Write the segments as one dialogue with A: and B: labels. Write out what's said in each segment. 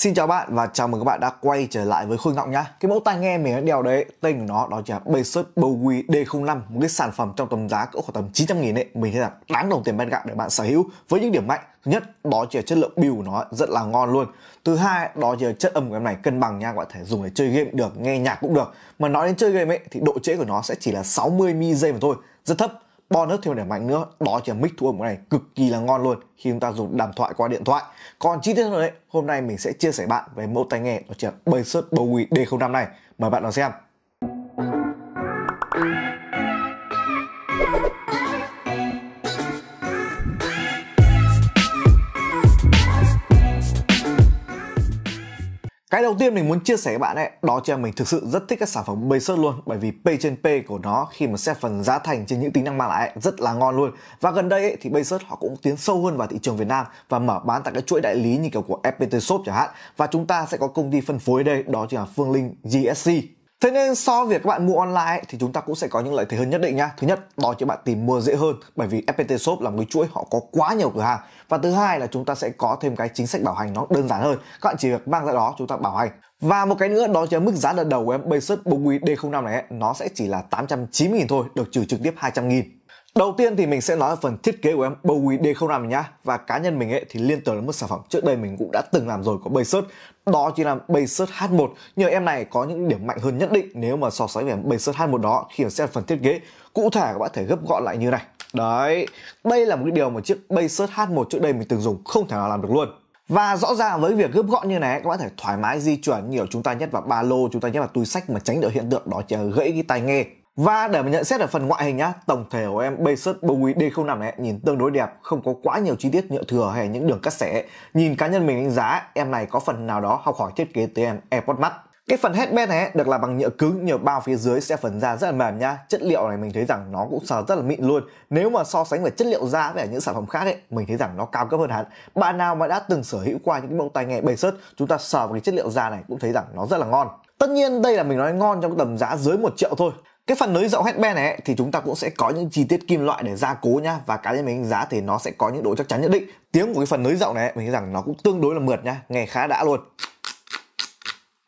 A: Xin chào bạn và chào mừng các bạn đã quay trở lại với Khôi Ngọng nhá. Cái mẫu tai nghe mình đã đeo đấy, tên của nó đó chính là Bassett Bowie D05, một cái sản phẩm trong tầm giá cỡ khoảng tầm 900 nghìn ấy, mình thấy là đáng đồng tiền ban gạo để bạn sở hữu với những điểm mạnh. Thứ nhất, đó chỉ là chất lượng build của nó rất là ngon luôn. Thứ hai, đó chỉ là chất âm của em này cân bằng nha, bạn có thể dùng để chơi game được, nghe nhạc cũng được. Mà nói đến chơi game ấy thì độ trễ của nó sẽ chỉ là 60 ms mà thôi, rất thấp bonus thêm điểm mạnh nữa đó chỉ là mic thu âm này cực kỳ là ngon luôn khi chúng ta dùng đàm thoại qua điện thoại còn chi tiết hơn đấy hôm nay mình sẽ chia sẻ bạn về mẫu tai nghe đó chỉ là Bassett Bowie D05 này mời bạn nào xem cái đầu tiên mình muốn chia sẻ với bạn ấy đó chính là mình thực sự rất thích các sản phẩm Baysearch luôn bởi vì P trên P của nó khi mà xét phần giá thành trên những tính năng mang lại ấy, rất là ngon luôn và gần đây ấy, thì Baysearch họ cũng tiến sâu hơn vào thị trường Việt Nam và mở bán tại các chuỗi đại lý như kiểu của FPT Shop chẳng hạn và chúng ta sẽ có công ty phân phối đây đó chính là Phương Linh GSC Thế nên so với việc các bạn mua online thì chúng ta cũng sẽ có những lợi thế hơn nhất định nha. Thứ nhất, đó chính bạn tìm mua dễ hơn bởi vì FPT Shop là một cái chuỗi họ có quá nhiều cửa hàng. Và thứ hai là chúng ta sẽ có thêm cái chính sách bảo hành nó đơn giản hơn. Các bạn chỉ việc mang ra đó chúng ta bảo hành. Và một cái nữa đó chính là mức giá lần đầu của em Basis Bông Uy D05 này ấy, nó sẽ chỉ là 890.000 thôi, được trừ trực tiếp 200.000. Đầu tiên thì mình sẽ nói về phần thiết kế của em Bowie D05 nhá Và cá nhân mình ấy thì liên tưởng đến một sản phẩm trước đây mình cũng đã từng làm rồi có Bassert Đó chính là Bassert H1 Nhờ em này có những điểm mạnh hơn nhất định nếu mà so sánh về em Bassert H1 đó khi mà xét phần thiết kế Cụ thể các bạn thể gấp gọn lại như này Đấy, đây là một cái điều mà chiếc Bassert H1 trước đây mình từng dùng không thể nào làm được luôn và rõ ràng với việc gấp gọn như này các bạn thể thoải mái di chuyển nhiều chúng ta nhất vào ba lô chúng ta nhất vào túi sách mà tránh được hiện tượng đó chỉ gãy cái tai nghe và để mà nhận xét ở phần ngoại hình nhá, tổng thể của em Basis Bowie D05 này nhìn tương đối đẹp, không có quá nhiều chi tiết nhựa thừa hay những đường cắt xẻ. Nhìn cá nhân mình đánh giá, em này có phần nào đó học hỏi thiết kế từ em AirPods Max. Cái phần headband này được làm bằng nhựa cứng, nhựa bao phía dưới sẽ phần da rất là mềm nhá Chất liệu này mình thấy rằng nó cũng sờ rất là mịn luôn. Nếu mà so sánh về chất liệu da với những sản phẩm khác ấy, mình thấy rằng nó cao cấp hơn hẳn. Bạn nào mà đã từng sở hữu qua những mẫu tai nghe Basis, chúng ta sờ vào cái chất liệu da này cũng thấy rằng nó rất là ngon. Tất nhiên đây là mình nói ngon trong tầm giá dưới 1 triệu thôi cái phần nới rộng headband này thì chúng ta cũng sẽ có những chi tiết kim loại để gia cố nhá và cá nhân mình đánh giá thì nó sẽ có những độ chắc chắn nhất định tiếng của cái phần nới rộng này mình thấy rằng nó cũng tương đối là mượt nhá nghe khá đã luôn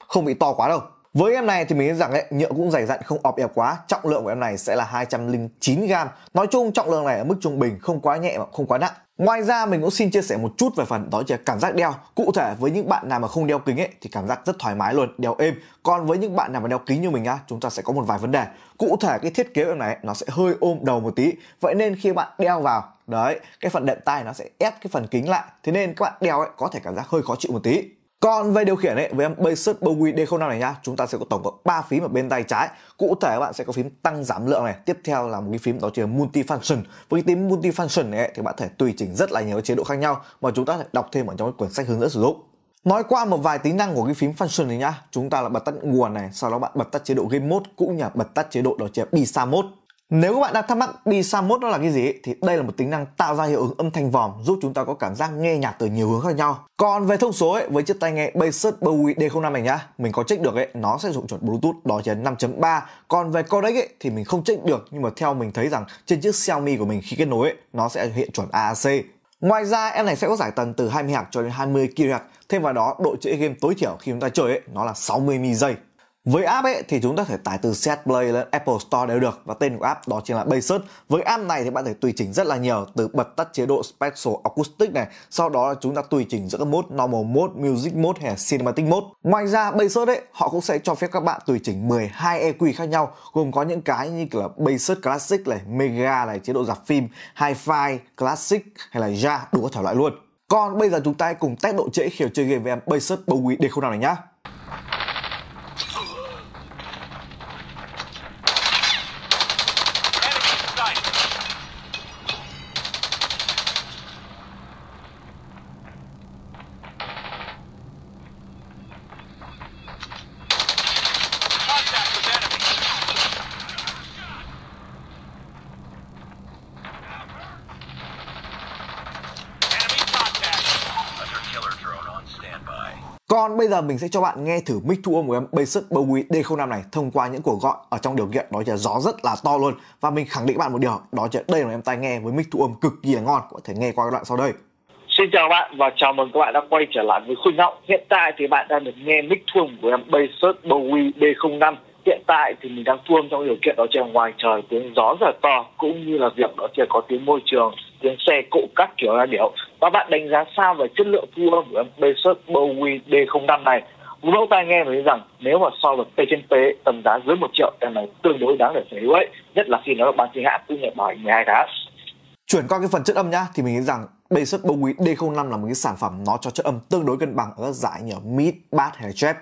A: không bị to quá đâu với em này thì mình nghĩ rằng ấy, nhựa cũng dày dặn không ọp ẹp quá Trọng lượng của em này sẽ là 209 gram Nói chung trọng lượng này ở mức trung bình không quá nhẹ mà không quá nặng Ngoài ra mình cũng xin chia sẻ một chút về phần đó là cảm giác đeo Cụ thể với những bạn nào mà không đeo kính ấy thì cảm giác rất thoải mái luôn, đeo êm Còn với những bạn nào mà đeo kính như mình á, chúng ta sẽ có một vài vấn đề Cụ thể cái thiết kế của em này nó sẽ hơi ôm đầu một tí Vậy nên khi bạn đeo vào Đấy, cái phần đệm tai nó sẽ ép cái phần kính lại Thế nên các bạn đeo ấy có thể cảm giác hơi khó chịu một tí còn về điều khiển ấy, với em Bassett Bowie D05 này nhá, chúng ta sẽ có tổng cộng 3 phím ở bên tay trái. Cụ thể các bạn sẽ có phím tăng giảm lượng này, tiếp theo là một cái phím đó chính là multifunction. Với cái phím multifunction này ấy, thì bạn thể tùy chỉnh rất là nhiều chế độ khác nhau mà chúng ta sẽ đọc thêm ở trong cái quyển sách hướng dẫn sử dụng. Nói qua một vài tính năng của cái phím function này nhá, chúng ta là bật tắt nguồn này, sau đó bạn bật tắt chế độ game mode cũng như là bật tắt chế độ đó chính là bisa mode. Nếu các bạn đang thắc mắc đi sound mode đó là cái gì thì đây là một tính năng tạo ra hiệu ứng âm thanh vòm giúp chúng ta có cảm giác nghe nhạc từ nhiều hướng khác nhau. Còn về thông số ấy, với chiếc tai nghe Bassett Bowie D05 này nhá, mình có check được ấy, nó sẽ dùng chuẩn Bluetooth đó chính 5.3. Còn về codec ấy thì mình không check được nhưng mà theo mình thấy rằng trên chiếc Xiaomi của mình khi kết nối ấy, nó sẽ hiện chuẩn AAC. Ngoài ra em này sẽ có giải tần từ 20Hz cho đến 20 kHz. Thêm vào đó độ trễ game tối thiểu khi chúng ta chơi ấy, nó là 60 mili giây. Với app ấy thì chúng ta thể tải từ CH Play lên Apple Store đều được và tên của app đó chính là Bassist. Với app này thì bạn thể tùy chỉnh rất là nhiều từ bật tắt chế độ special Acoustic này, sau đó là chúng ta tùy chỉnh giữa các mode Normal Mode, Music Mode hay Cinematic Mode. Ngoài ra Bassist ấy họ cũng sẽ cho phép các bạn tùy chỉnh 12 EQ khác nhau, gồm có những cái như là Bassist Classic này, Mega này, chế độ giảm phim, Hi-Fi, Classic hay là Ja đủ các thể loại luôn. Còn bây giờ chúng ta hãy cùng test độ trễ khi chơi game với em Bassist Bowie để không nào này nhá. Còn bây giờ mình sẽ cho bạn nghe thử mic thu âm của em Bassett Bowie D05 này thông qua những cuộc gọi ở trong điều kiện đó là gió rất là to luôn và mình khẳng định bạn một điều đó là đây là em tai nghe với mic thu âm cực kỳ là ngon có thể nghe qua đoạn sau đây. Xin chào bạn và chào mừng các bạn đã quay trở lại với Khuyên Ngọng. Hiện tại thì bạn đang được nghe mic thu âm của em Bassett Bowie D05 hiện tại thì mình đang tuông trong điều kiện đó trời ngoài trời tiếng gió rất to cũng như là việc đó trời có tiếng môi trường tiếng xe cộ các kiểu là điệu và bạn đánh giá sao về chất lượng thu âm của Bassett Bowie D05 này một mẫu tai nghe thấy rằng nếu mà so với cây trên tế tầm giá dưới một triệu em này tương đối đáng để sở hữu ấy nhất là khi nó được bán chính hãng cũng nhận bảo hành 12 tháng chuyển qua cái phần chất âm nhá thì mình nghĩ rằng Bassett Bowie D05 là một cái sản phẩm nó cho chất âm tương đối cân bằng ở các giải như mid, bass hay trap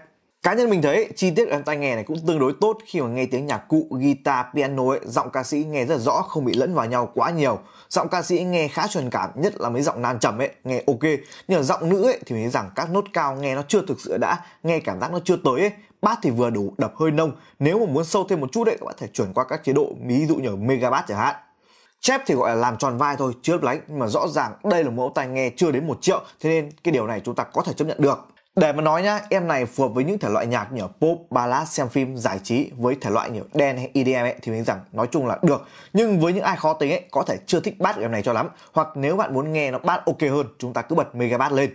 A: cá nhân mình thấy chi tiết ở tai nghe này cũng tương đối tốt khi mà nghe tiếng nhạc cụ guitar piano ấy, giọng ca sĩ nghe rất rõ không bị lẫn vào nhau quá nhiều giọng ca sĩ nghe khá truyền cảm nhất là mấy giọng nam trầm ấy nghe ok nhưng mà giọng nữ ấy thì mình thấy rằng các nốt cao nghe nó chưa thực sự đã nghe cảm giác nó chưa tới ấy bát thì vừa đủ đập hơi nông nếu mà muốn sâu thêm một chút đấy các bạn thể chuyển qua các chế độ ví dụ như megabat chẳng hạn chép thì gọi là làm tròn vai thôi chưa lấp lánh nhưng mà rõ ràng đây là mẫu tai nghe chưa đến một triệu thế nên cái điều này chúng ta có thể chấp nhận được để mà nói nhá, em này phù hợp với những thể loại nhạc như pop, ballad, xem phim, giải trí với thể loại như đen hay EDM ấy, thì mình rằng nói chung là được. Nhưng với những ai khó tính ấy có thể chưa thích bass của em này cho lắm hoặc nếu bạn muốn nghe nó bass ok hơn, chúng ta cứ bật mega bass lên.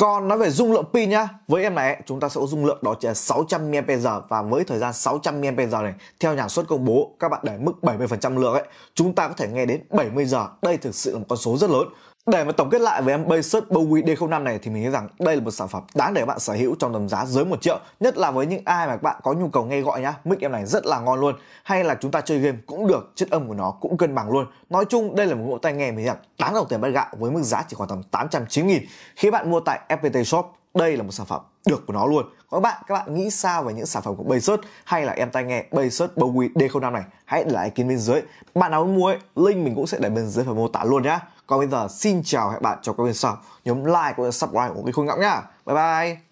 A: Còn nói về dung lượng pin nhá, với em này ấy, chúng ta sẽ có dung lượng đó chỉ là 600 mAh và với thời gian 600 mAh này theo nhà xuất công bố các bạn để mức 70% lượng ấy, chúng ta có thể nghe đến 70 giờ. Đây thực sự là một con số rất lớn. Để mà tổng kết lại với em Bassett Bowie D05 này thì mình nghĩ rằng đây là một sản phẩm đáng để bạn sở hữu trong tầm giá dưới 1 triệu Nhất là với những ai mà các bạn có nhu cầu nghe gọi nhá Mic em này rất là ngon luôn Hay là chúng ta chơi game cũng được, chất âm của nó cũng cân bằng luôn Nói chung đây là một bộ tai nghe mình nghĩ rằng đáng đồng tiền bắt gạo với mức giá chỉ khoảng tầm 890 nghìn Khi bạn mua tại FPT Shop đây là một sản phẩm được của nó luôn các bạn các bạn nghĩ sao về những sản phẩm của Bezos hay là em tai nghe Bezos Bowie D05 này hãy để lại ý kiến bên dưới bạn nào muốn mua ấy, link mình cũng sẽ để bên dưới phần mô tả luôn nhá còn bây giờ xin chào các bạn cho các bên sau nhóm like cũng subscribe của cái khung ngọng nhá bye bye